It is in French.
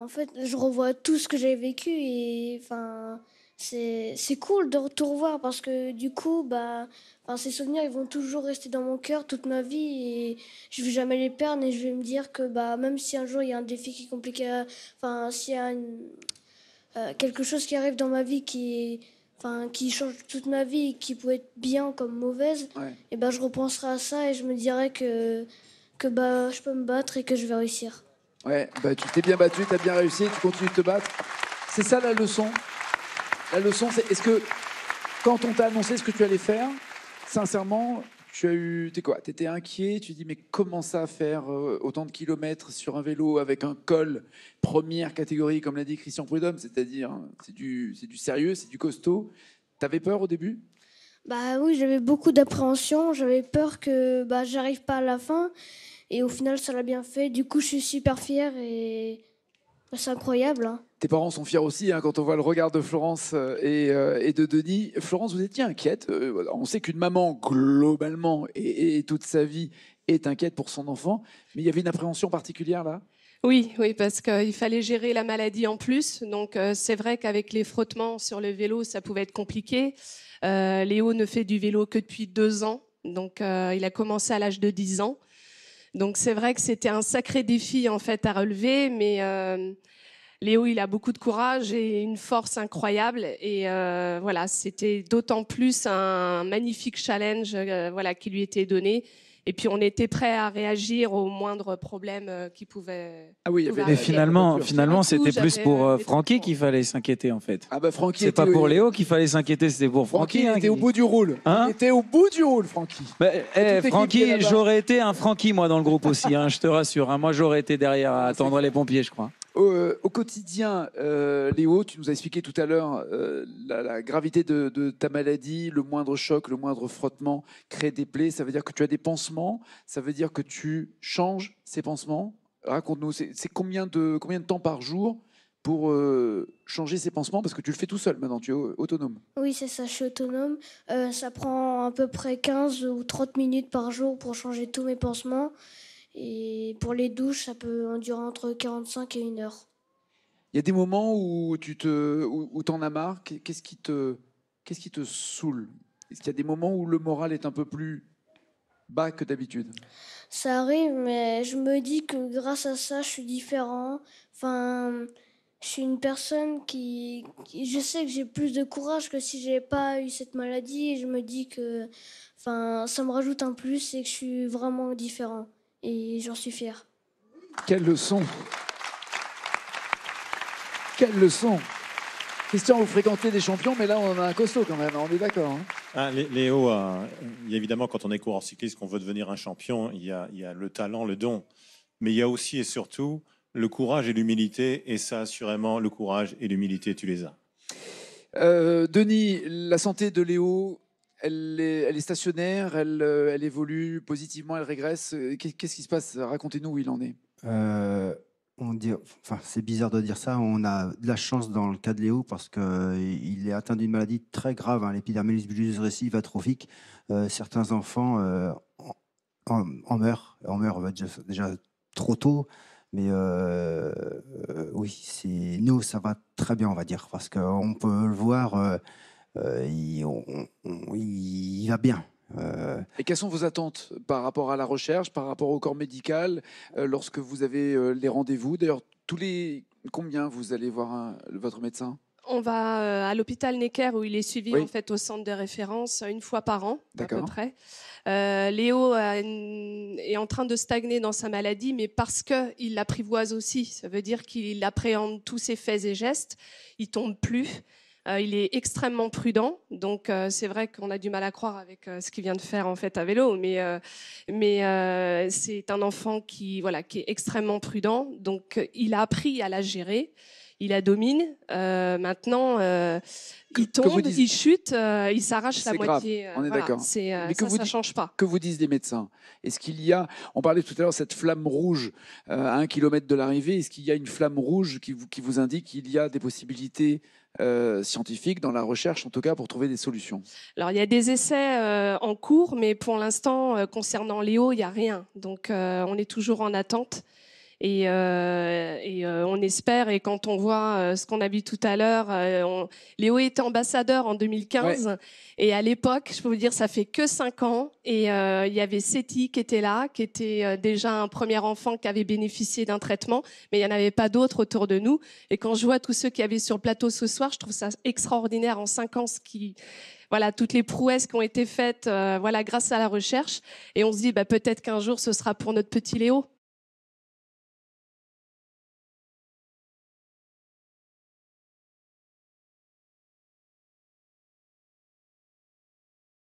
En fait, je revois tout ce que j'ai vécu et enfin, c'est, c'est cool de tout revoir parce que du coup, bah, enfin, ces souvenirs ils vont toujours rester dans mon cœur toute ma vie et je vais jamais les perdre et je vais me dire que bah, même si un jour il y a un défi qui est compliqué, euh, enfin, s'il y a euh, quelque chose qui arrive dans ma vie qui Enfin, qui change toute ma vie, qui peut être bien comme mauvaise, et eh ben je repenserai à ça et je me dirai que, que bah, je peux me battre et que je vais réussir. Ouais, bah, tu t'es bien battu, tu as bien réussi, tu continues de te battre. C'est ça la leçon. La leçon, c'est est-ce que quand on t'a annoncé ce que tu allais faire, sincèrement, tu as eu, t'es quoi T'étais inquiet, tu dis mais comment ça faire euh, autant de kilomètres sur un vélo avec un col première catégorie comme l'a dit Christian Prudhomme, c'est-à-dire hein, c'est du, c'est du sérieux, c'est du costaud. T'avais peur au début Bah oui, j'avais beaucoup d'appréhension, j'avais peur que bah j'arrive pas à la fin et au final, ça l'a bien fait. Du coup, je suis super fière et bah, c'est incroyable. Hein. Tes parents sont fiers aussi hein, quand on voit le regard de Florence euh, euh, et, de Denis. Florence, vous étiez inquiète. Euh, on sait qu'une maman, globalement, et, toute sa vie, est inquiète pour son enfant. Mais il y avait une appréhension particulière là oui, oui, parce qu'il fallait gérer la maladie en plus. Donc c'est vrai qu'avec les frottements sur le vélo, ça pouvait être compliqué. Léo ne fait du vélo que depuis deux ans, donc il a commencé à l'âge de 10 ans. Donc c'est vrai que c'était un sacré défi en fait à relever, mais euh, Léo il a beaucoup de courage et une force incroyable et euh, voilà c'était d'autant plus un magnifique challenge euh, voilà qui lui était donné et puis on était prêt à réagir au moindre problème euh, qui pouvait. Ah oui, il mais finalement, finalement, c'était plus pour euh, euh, Francky qu'il fallait s'inquiéter en fait. Ah bah Francky. C'est pas pour Léo qu'il fallait s'inquiéter, c'était pour Francky. Francky hein, était au bout du rôle. Hein il était au bout du rôle, Francky. Bah, eh, j'aurais été un Francky moi dans le groupe aussi. Hein, je te rassure. Moi, j'aurais été derrière à ah, attendre les pompiers, je crois. Euh, au, quotidien, euh, Léo, tu nous as expliqué tout à l'heure euh, la, gravité de, ta maladie, le moindre choc, le moindre frottement crée des plaies. Ça veut dire que tu as des pansements, ça veut dire que tu changes ces pansements. Raconte-nous, c'est combien de, combien de temps par jour pour changer ces pansements parce que tu le fais tout seul maintenant, tu es autonome. Oui, c'est ça, je suis autonome. ça prend à peu près 15 ou 30 minutes par jour pour changer tous mes pansements. Et pour les douches, ça peut en durer entre 45 et 1 heure. Il y a des moments où tu te, où, t'en as marre. Qu'est-ce qui te, qu'est-ce qui te saoule Est-ce qu'il y a des moments où le moral est un peu plus bas que d'habitude Ça arrive, mais je me dis que grâce à ça, je suis différent. Enfin, je suis une personne qui, je sais que j'ai plus de courage que si j'ai pas eu cette maladie. Et je me dis que, enfin, ça me rajoute un plus et que je suis vraiment différent et j'en suis fier. Quelle leçon Quelle leçon Christian, vous fréquentez des champions, mais là, on a un costaud quand même, on est d'accord. Hein. ah, Léo, euh, évidemment, quand on est coureur cycliste, qu'on veut devenir un champion, il y, a, le talent, le don. Mais il y a aussi et surtout le courage et l'humilité. Et ça, assurément, le courage et l'humilité, tu les as. Euh, Denis, la santé de Léo, elle est, stationnaire, euh, elle, évolue positivement, elle régresse. Euh, qu'est-ce qui se passe Racontez-nous où il en est. Euh, on dit, enfin, c'est bizarre de dire ça. On a de la chance dans le cas de Léo parce qu'il est atteint d'une maladie très grave, hein, l'épidermellus bullosa récive atrophique. certains enfants en, en, meurent, en meurent déjà, trop tôt. Mais oui, c'est nous, ça va très bien, on va dire, parce qu'on peut le voir. Euh, il, il, va bien. Euh, et quelles sont vos attentes par rapport à la recherche, par rapport au corps médical, euh, lorsque vous avez les rendez-vous D'ailleurs, tous les combien vous allez voir votre médecin on va à l'hôpital Necker où il est suivi en fait au centre de référence une fois par an à peu près. Léo est en train de stagner dans sa maladie, mais parce que l'apprivoise aussi, ça veut dire qu'il appréhende tous ses faits et gestes, il tombe plus euh, il est extrêmement prudent, donc euh, c'est vrai qu'on a du mal à croire avec euh, ce qu'il vient de faire en fait à vélo, mais, c'est un enfant qui, voilà, qui est extrêmement prudent, donc il a appris à la gérer il la domine. Euh, maintenant, euh, il tombe, il chute, euh, il s'arrache la moitié. Grave. On est d'accord. que ça, vous ça change pas. Que vous disent les médecins Est-ce qu'il y a, on parlait tout à l'heure, cette flamme rouge à un kilomètre de l'arrivée, est-ce qu'il y a une flamme rouge qui vous, indique qu'il y a des possibilités scientifiques dans la recherche, en tout cas pour trouver des solutions Alors, il y a des essais en cours, mais pour l'instant, concernant Léo, il n'y a rien. Donc, on est toujours en attente. Et, euh, et euh, on espère, et quand on voit euh, ce qu'on a vu tout à l'heure, euh, Léo était ambassadeur en 2015. Et à l'époque, je peux vous dire, ça fait que 5 ans. Et il y avait Seti qui était là, qui était déjà un premier enfant qui avait bénéficié d'un traitement, mais il n'y en avait pas d'autres autour de nous. Et quand je vois tous ceux qui avaient sur le plateau ce soir, je trouve ça extraordinaire en 5 ans ce qui voilà toutes les prouesses qui ont été faites voilà grâce à la recherche et on se dit bah, peut-être qu'un jour ce sera pour notre petit Léo.